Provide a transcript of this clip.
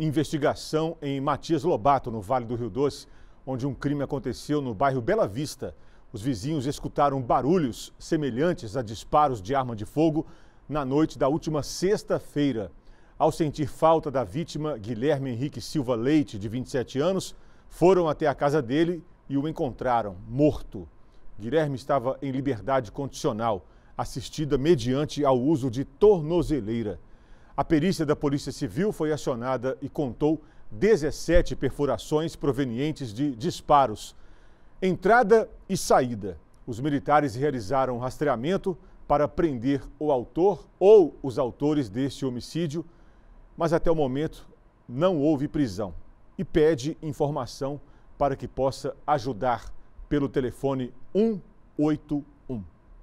investigação em Matias Lobato, no Vale do Rio Doce, onde um crime aconteceu no bairro Bela Vista. Os vizinhos escutaram barulhos semelhantes a disparos de arma de fogo na noite da última sexta-feira. Ao sentir falta da vítima, Guilherme Henrique Silva Leite, de 27 anos, foram até a casa dele e o encontraram morto. Guilherme estava em liberdade condicional, assistida mediante ao uso de tornozeleira. A perícia da Polícia Civil foi acionada e contou 17 perfurações provenientes de disparos. Entrada e saída. Os militares realizaram rastreamento para prender o autor ou os autores deste homicídio, mas até o momento não houve prisão. E pede informação para que possa ajudar pelo telefone 181.